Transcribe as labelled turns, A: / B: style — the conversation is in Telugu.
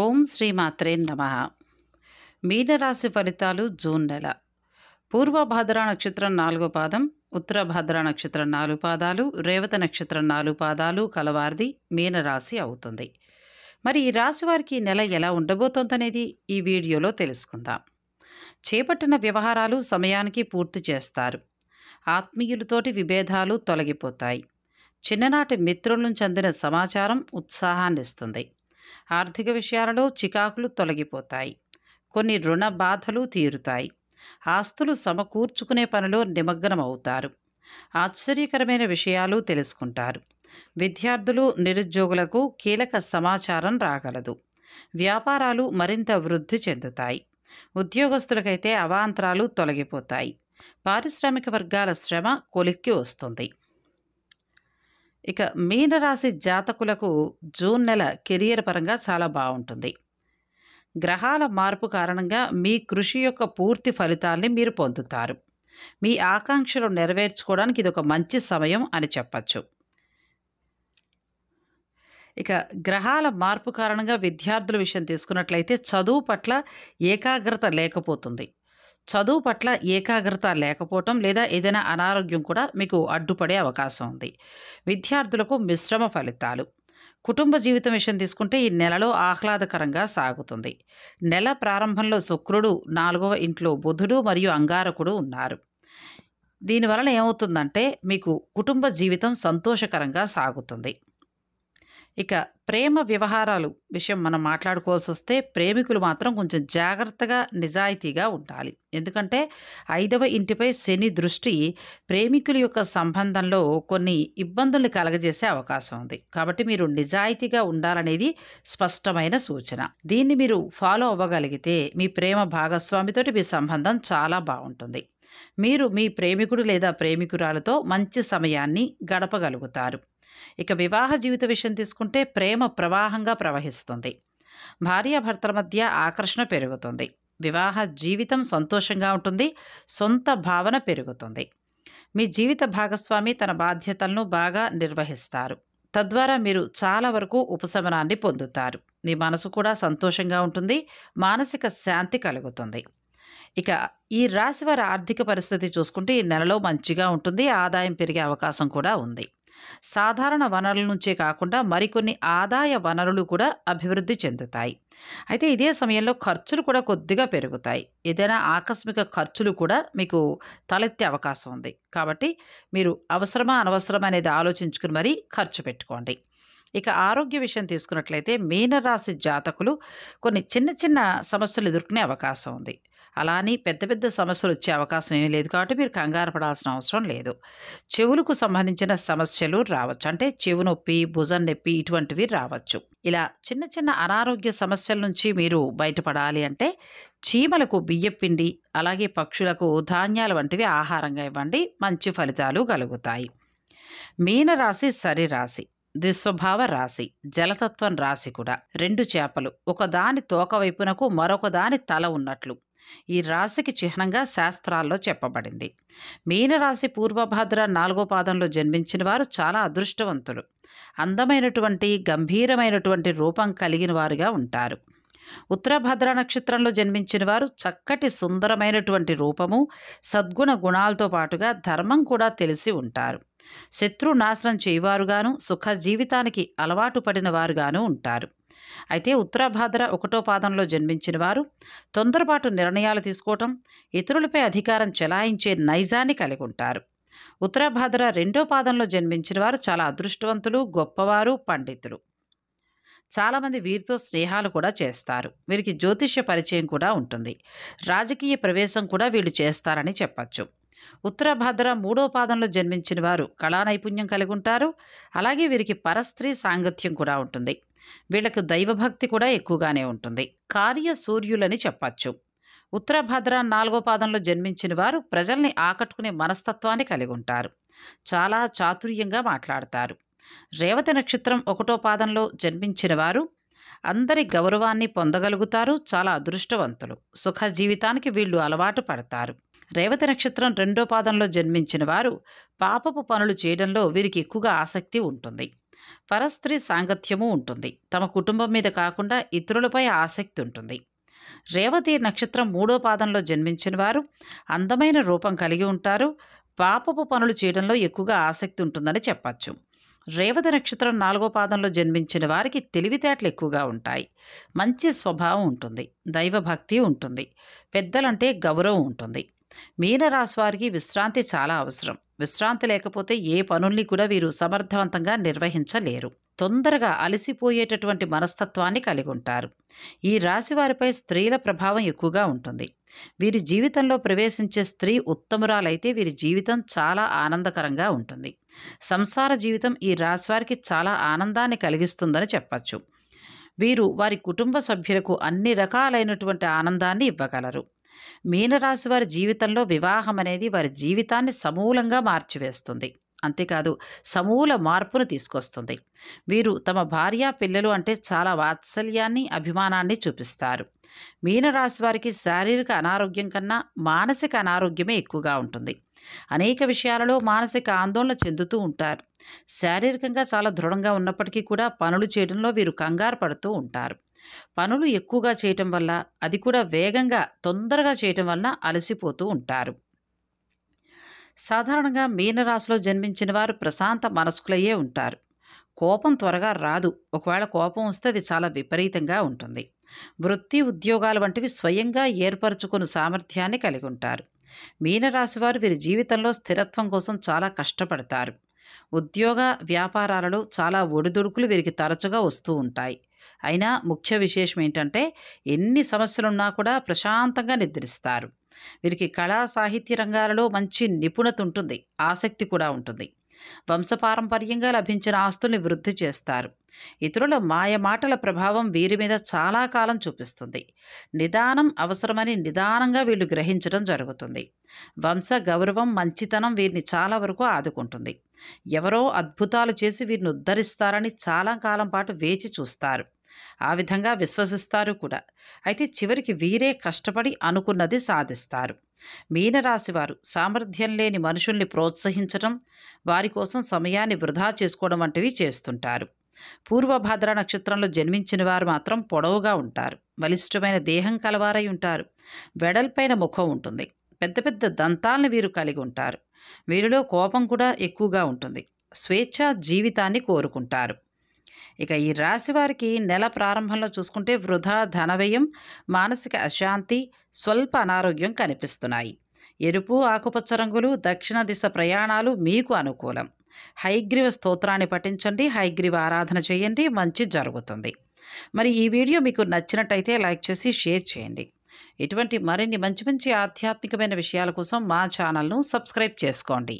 A: ఓం శ్రీమాత్రే నమ మీనరాశి ఫలితాలు జూన్ నెల పూర్వ భద్రా నక్షత్రం నాలుగో పాదం ఉత్తర భద్రా నక్షత్రం నాలుగు పాదాలు రేవత నక్షత్రం నాలుగు పాదాలు కలవారిది మీనరాశి అవుతుంది మరి ఈ రాశి వారికి ఈ నెల ఎలా ఉండబోతోందనేది ఈ వీడియోలో తెలుసుకుందాం చేపట్టిన వ్యవహారాలు సమయానికి పూర్తి చేస్తారు ఆత్మీయులతోటి విభేదాలు తొలగిపోతాయి చిన్ననాటి మిత్రుల నుంచి అందిన సమాచారం ఉత్సాహాన్నిస్తుంది ఆర్థిక విషయాలలో చికాకులు తొలగిపోతాయి కొన్ని రుణ బాధలు తీరుతాయి ఆస్తులు సమకూర్చుకునే పనిలో నిమగ్నం అవుతారు ఆశ్చర్యకరమైన విషయాలు తెలుసుకుంటారు విద్యార్థులు నిరుద్యోగులకు కీలక సమాచారం రాగలదు వ్యాపారాలు మరింత వృద్ధి చెందుతాయి ఉద్యోగస్తులకైతే అవాంతరాలు తొలగిపోతాయి పారిశ్రామిక వర్గాల శ్రమ కొలిక్కి వస్తుంది ఇక మీనరాశి జాతకులకు జూన్ నెల కెరియర్ పరంగా చాలా బాగుంటుంది గ్రహాల మార్పు కారణంగా మీ కృషి యొక్క పూర్తి ఫలితాల్ని మీరు పొందుతారు మీ ఆకాంక్షలు నెరవేర్చుకోవడానికి ఇది ఒక మంచి సమయం అని చెప్పచ్చు ఇక గ్రహాల మార్పు కారణంగా విద్యార్థుల విషయం తీసుకున్నట్లయితే చదువు పట్ల ఏకాగ్రత లేకపోతుంది చదువు పట్ల ఏకాగ్రత లేకపోవటం లేదా ఏదైనా అనారోగ్యం కూడా మీకు అడ్డుపడే అవకాశం ఉంది విద్యార్థులకు మిశ్రమ ఫలితాలు కుటుంబ జీవితం విషయం తీసుకుంటే ఈ నెలలో ఆహ్లాదకరంగా సాగుతుంది నెల ప్రారంభంలో శుక్రుడు నాలుగవ ఇంట్లో బుధుడు మరియు అంగారకుడు ఉన్నారు దీనివలన ఏమవుతుందంటే మీకు కుటుంబ జీవితం సంతోషకరంగా సాగుతుంది ఇక ప్రేమ వ్యవహారాలు విషయం మనం మాట్లాడుకోవాల్సి వస్తే ప్రేమికులు మాత్రం కొంచెం జాగ్రత్తగా నిజాయితీగా ఉండాలి ఎందుకంటే ఐదవ ఇంటిపై శని దృష్టి ప్రేమికుల యొక్క సంబంధంలో కొన్ని ఇబ్బందుల్ని కలగజేసే అవకాశం ఉంది కాబట్టి మీరు నిజాయితీగా ఉండాలనేది స్పష్టమైన సూచన దీన్ని మీరు ఫాలో అవ్వగలిగితే మీ ప్రేమ భాగస్వామితోటి మీ సంబంధం చాలా బాగుంటుంది మీరు మీ ప్రేమికుడు లేదా ప్రేమికురాలతో మంచి సమయాన్ని గడపగలుగుతారు ఇక వివాహ జీవిత విషయం తీసుకుంటే ప్రేమ ప్రవాహంగా ప్రవహిస్తుంది భార్యాభర్తల మధ్య ఆకర్షణ పెరుగుతుంది వివాహ జీవితం సంతోషంగా ఉంటుంది సొంత భావన పెరుగుతుంది మీ జీవిత భాగస్వామి తన బాధ్యతలను బాగా నిర్వహిస్తారు తద్వారా మీరు చాలా వరకు ఉపశమనాన్ని పొందుతారు మీ మనసు కూడా సంతోషంగా ఉంటుంది మానసిక శాంతి కలుగుతుంది ఇక ఈ రాశి వారి ఆర్థిక పరిస్థితి చూసుకుంటే ఈ నెలలో మంచిగా ఉంటుంది ఆదాయం పెరిగే అవకాశం కూడా ఉంది సాధారణ వనరుల నుంచే కాకుండా మరికొన్ని ఆదాయ వనరులు కూడా అభివృద్ధి చెందుతాయి అయితే ఇదే సమయంలో ఖర్చులు కూడా కొద్దిగా పెరుగుతాయి ఏదైనా ఆకస్మిక ఖర్చులు కూడా మీకు తలెత్తే అవకాశం ఉంది కాబట్టి మీరు అవసరమా అనవసరమా అనేది ఆలోచించుకుని మరీ ఖర్చు పెట్టుకోండి ఇక ఆరోగ్య విషయం తీసుకున్నట్లయితే మీనరాశి జాతకులు కొన్ని చిన్న చిన్న సమస్యలు ఎదుర్కొనే అవకాశం ఉంది అలా అని పెద్ద పెద్ద సమస్యలు వచ్చే అవకాశం ఏమీ లేదు కాబట్టి మీరు కంగారు పడాల్సిన అవసరం లేదు చెవులకు సంబంధించిన సమస్యలు రావచ్చు అంటే చెవు నొప్పి భుజం నొప్పి ఇటువంటివి రావచ్చు ఇలా చిన్న చిన్న అనారోగ్య సమస్యల నుంచి మీరు బయటపడాలి అంటే చీమలకు బియ్యపిండి అలాగే పక్షులకు ధాన్యాలు వంటివి ఆహారంగా ఇవ్వండి మంచి ఫలితాలు కలుగుతాయి మీనరాశి సరిరాశి ద్విస్వభావ రాశి జలతత్వం రాశి కూడా రెండు చేపలు ఒకదాని తోక వైపునకు మరొక దాని తల ఉన్నట్లు ఈ రాశికి చిహ్నంగా శాస్త్రాల్లో చెప్పబడింది మీనరాశి పూర్వభాద్ర నాలుగో పాదంలో జన్మించిన వారు చాలా అదృష్టవంతులు అందమైనటువంటి గంభీరమైనటువంటి రూపం కలిగిన వారుగా ఉంటారు ఉత్తరభద్ర నక్షత్రంలో జన్మించిన వారు చక్కటి సుందరమైనటువంటి రూపము సద్గుణ గుణాలతో పాటుగా ధర్మం కూడా తెలిసి ఉంటారు శత్రు నాశనం చేయవారుగాను సుఖ జీవితానికి అలవాటు పడిన వారుగాను ఉంటారు అయితే ఉత్తరాభాద్ర ఒకటో పాదంలో జన్మించిన వారు తొందరపాటు నిర్ణయాలు తీసుకోవటం ఇతరులపై అధికారం చెలాయించే నైజాన్ని కలిగి ఉంటారు ఉత్తరాభాద్ర రెండో పాదంలో జన్మించిన వారు చాలా అదృష్టవంతులు గొప్పవారు పండితులు చాలామంది వీరితో స్నేహాలు కూడా చేస్తారు వీరికి జ్యోతిష్య పరిచయం కూడా ఉంటుంది రాజకీయ ప్రవేశం కూడా వీళ్ళు చేస్తారని చెప్పచ్చు ఉత్తరాభాద్ర మూడో పాదంలో జన్మించిన వారు కళా నైపుణ్యం కలిగి ఉంటారు అలాగే వీరికి పరస్త్రీ సాంగత్యం కూడా ఉంటుంది వీళ్లకు దైవభక్తి కూడా ఎక్కువగానే ఉంటుంది కార్యసూర్యులని చెప్పచ్చు ఉత్తరభద్ర నాలుగో పాదంలో జన్మించిన వారు ప్రజల్ని ఆకట్టుకునే మనస్తత్వాన్ని కలిగి ఉంటారు చాలా చాతుర్యంగా మాట్లాడతారు రేవతి నక్షత్రం ఒకటో పాదంలో జన్మించిన వారు అందరి గౌరవాన్ని పొందగలుగుతారు చాలా అదృష్టవంతులు సుఖ జీవితానికి వీళ్ళు అలవాటు పడతారు రేవతి నక్షత్రం రెండో పాదంలో జన్మించిన వారు పాపపు పనులు చేయడంలో వీరికి ఎక్కువగా ఆసక్తి ఉంటుంది పరస్త్రీ సాంగత్యము ఉంటుంది తమ కుటుంబం మీద కాకుండా ఇతరులపై ఆసక్తి ఉంటుంది రేవతి నక్షత్రం మూడో పాదంలో జన్మించిన వారు అందమైన రూపం కలిగి ఉంటారు పాపపు పనులు చేయడంలో ఎక్కువగా ఆసక్తి ఉంటుందని చెప్పచ్చు రేవతి నక్షత్రం నాలుగో పాదంలో జన్మించిన వారికి తెలివితేటలు ఎక్కువగా ఉంటాయి మంచి స్వభావం ఉంటుంది దైవభక్తి ఉంటుంది పెద్దలంటే గౌరవం ఉంటుంది మీనరాశి వారికి విశ్రాంతి చాలా అవసరం విశ్రాంతి లేకపోతే ఏ పనుల్ని కూడా వీరు సమర్థవంతంగా నిర్వహించలేరు తొందరగా అలసిపోయేటటువంటి మనస్తత్వాన్ని కలిగి ఉంటారు ఈ రాశి వారిపై స్త్రీల ప్రభావం ఎక్కువగా ఉంటుంది వీరి జీవితంలో ప్రవేశించే స్త్రీ ఉత్తమురాలైతే వీరి జీవితం చాలా ఆనందకరంగా ఉంటుంది సంసార జీవితం ఈ రాశి వారికి చాలా ఆనందాన్ని కలిగిస్తుందని చెప్పచ్చు వీరు వారి కుటుంబ సభ్యులకు అన్ని రకాలైనటువంటి ఆనందాన్ని ఇవ్వగలరు మీనరాశి వారి జీవితంలో వివాహం అనేది వారి జీవితాన్ని సమూలంగా మార్చివేస్తుంది అంతేకాదు సమూల మార్పును తీసుకొస్తుంది వీరు తమ భార్య పిల్లలు అంటే చాలా వాత్సల్యాన్ని అభిమానాన్ని చూపిస్తారు మీనరాశి వారికి శారీరక అనారోగ్యం కన్నా మానసిక అనారోగ్యమే ఎక్కువగా ఉంటుంది అనేక విషయాలలో మానసిక ఆందోళన చెందుతూ ఉంటారు శారీరకంగా చాలా దృఢంగా ఉన్నప్పటికీ కూడా పనులు చేయడంలో వీరు కంగారు పడుతూ ఉంటారు పనులు ఎక్కువగా చేయటం వల్ల అది కూడా వేగంగా తొందరగా చేయటం వలన అలసిపోతూ ఉంటారు సాధారణంగా మీనరాశిలో జన్మించిన వారు ప్రశాంత మనస్కులయ్యే ఉంటారు కోపం త్వరగా రాదు ఒకవేళ కోపం వస్తే అది చాలా విపరీతంగా ఉంటుంది వృత్తి ఉద్యోగాలు వంటివి స్వయంగా ఏర్పరచుకుని సామర్థ్యాన్ని కలిగి ఉంటారు మీనరాశి వారు వీరి జీవితంలో స్థిరత్వం కోసం చాలా కష్టపడతారు ఉద్యోగ వ్యాపారాలలో చాలా ఒడిదుడుకులు వీరికి తరచుగా వస్తూ ఉంటాయి అయినా ముఖ్య విశేషం ఏంటంటే ఎన్ని సమస్యలున్నా కూడా ప్రశాంతంగా నిద్రిస్తారు వీరికి కళా సాహిత్య రంగాలలో మంచి నిపుణత ఉంటుంది ఆసక్తి కూడా ఉంటుంది వంశపారంపర్యంగా లభించిన ఆస్తుల్ని వృద్ధి చేస్తారు ఇతరుల మాయ మాటల ప్రభావం వీరి మీద చాలా కాలం చూపిస్తుంది నిదానం అవసరమని నిదానంగా వీళ్ళు గ్రహించడం జరుగుతుంది వంశ గౌరవం మంచితనం వీరిని చాలా వరకు ఆదుకుంటుంది ఎవరో అద్భుతాలు చేసి వీరిని ఉద్ధరిస్తారని చాలా కాలం పాటు వేచి చూస్తారు ఆ విధంగా విశ్వసిస్తారు కూడా అయితే చివరికి వీరే కష్టపడి అనుకున్నది సాధిస్తారు మీనరాశివారు సామర్థ్యం లేని మనుషుల్ని ప్రోత్సహించడం వారి కోసం సమయాన్ని వృధా చేసుకోవడం వంటివి చేస్తుంటారు పూర్వభద్ర నక్షత్రంలో జన్మించిన వారు మాత్రం పొడవుగా ఉంటారు బలిష్టమైన దేహం కలవారై ఉంటారు వెడల్పైన ముఖం ఉంటుంది పెద్ద పెద్ద దంతాలను వీరు కలిగి ఉంటారు వీరిలో కోపం కూడా ఎక్కువగా ఉంటుంది స్వేచ్ఛ జీవితాన్ని కోరుకుంటారు ఇక ఈ రాశి వారికి నెల ప్రారంభంలో చూసుకుంటే వృధా ధనవ్యయం మానసిక అశాంతి స్వల్ప అనారోగ్యం కనిపిస్తున్నాయి ఎరుపు ఆకుపచ్చ రంగులు దక్షిణ దిశ ప్రయాణాలు మీకు అనుకూలం హైగ్రీవ స్తోత్రాన్ని పఠించండి హైగ్రీవ ఆరాధన చేయండి మంచి జరుగుతుంది మరి ఈ వీడియో మీకు నచ్చినట్టయితే లైక్ చేసి షేర్ చేయండి ఇటువంటి మరిన్ని మంచి మంచి ఆధ్యాత్మికమైన విషయాల కోసం మా ఛానల్ను సబ్స్క్రైబ్ చేసుకోండి